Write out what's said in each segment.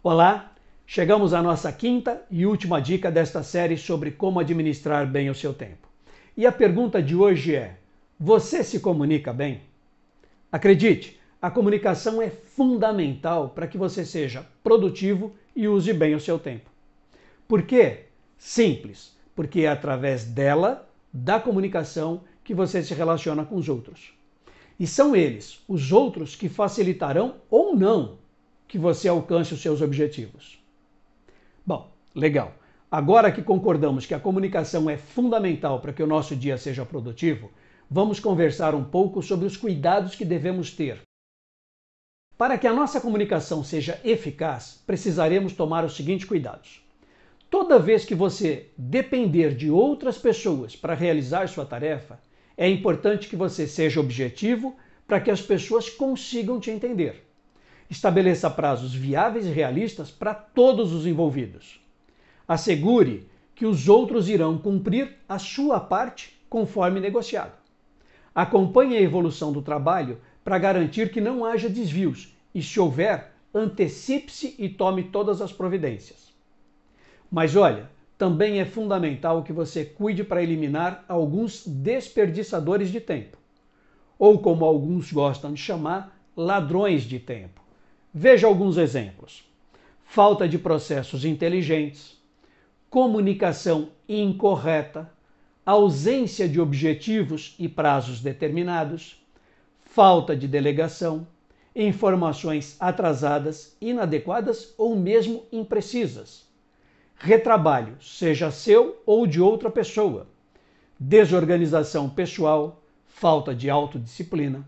Olá, chegamos à nossa quinta e última dica desta série sobre como administrar bem o seu tempo. E a pergunta de hoje é: você se comunica bem? Acredite, a comunicação é fundamental para que você seja produtivo e use bem o seu tempo. Por quê? Simples, porque é através dela, da comunicação, que você se relaciona com os outros. E são eles, os outros, que facilitarão ou não que você alcance os seus objetivos. Bom, legal. Agora que concordamos que a comunicação é fundamental para que o nosso dia seja produtivo, vamos conversar um pouco sobre os cuidados que devemos ter. Para que a nossa comunicação seja eficaz, precisaremos tomar os seguintes cuidados. Toda vez que você depender de outras pessoas para realizar sua tarefa, é importante que você seja objetivo para que as pessoas consigam te entender estabeleça prazos viáveis e realistas para todos os envolvidos. Assegure que os outros irão cumprir a sua parte conforme negociado. Acompanhe a evolução do trabalho para garantir que não haja desvios e, se houver, antecipe-se e tome todas as providências. Mas olha, também é fundamental que você cuide para eliminar alguns desperdiçadores de tempo, ou como alguns gostam de chamar, ladrões de tempo. Veja alguns exemplos: falta de processos inteligentes, comunicação incorreta, ausência de objetivos e prazos determinados, falta de delegação, informações atrasadas, inadequadas ou mesmo imprecisas, retrabalho, seja seu ou de outra pessoa, desorganização pessoal, falta de autodisciplina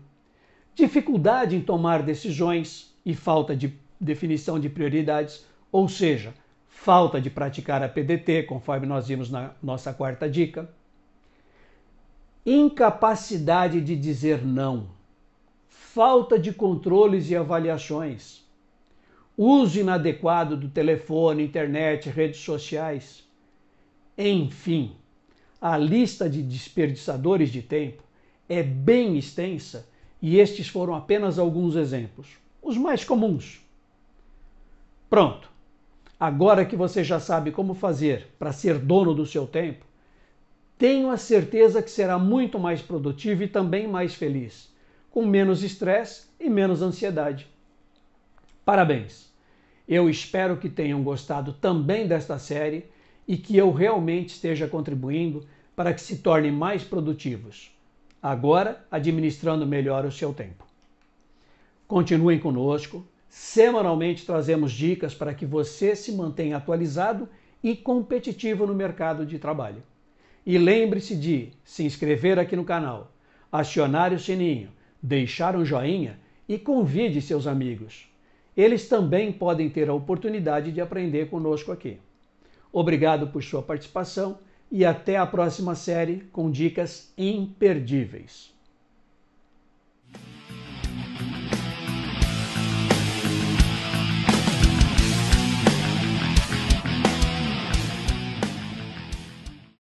dificuldade em tomar decisões e falta de definição de prioridades, ou seja, falta de praticar a PDT, conforme nós vimos na nossa quarta dica, incapacidade de dizer não, falta de controles e avaliações, uso inadequado do telefone, internet, redes sociais. Enfim, a lista de desperdiçadores de tempo é bem extensa e estes foram apenas alguns exemplos, os mais comuns. Pronto. Agora que você já sabe como fazer para ser dono do seu tempo, tenho a certeza que será muito mais produtivo e também mais feliz, com menos estresse e menos ansiedade. Parabéns! Eu espero que tenham gostado também desta série e que eu realmente esteja contribuindo para que se tornem mais produtivos agora administrando melhor o seu tempo. Continuem conosco. Semanalmente trazemos dicas para que você se mantenha atualizado e competitivo no mercado de trabalho. E lembre-se de se inscrever aqui no canal, acionar o sininho, deixar um joinha e convide seus amigos. Eles também podem ter a oportunidade de aprender conosco aqui. Obrigado por sua participação e até a próxima série com dicas imperdíveis.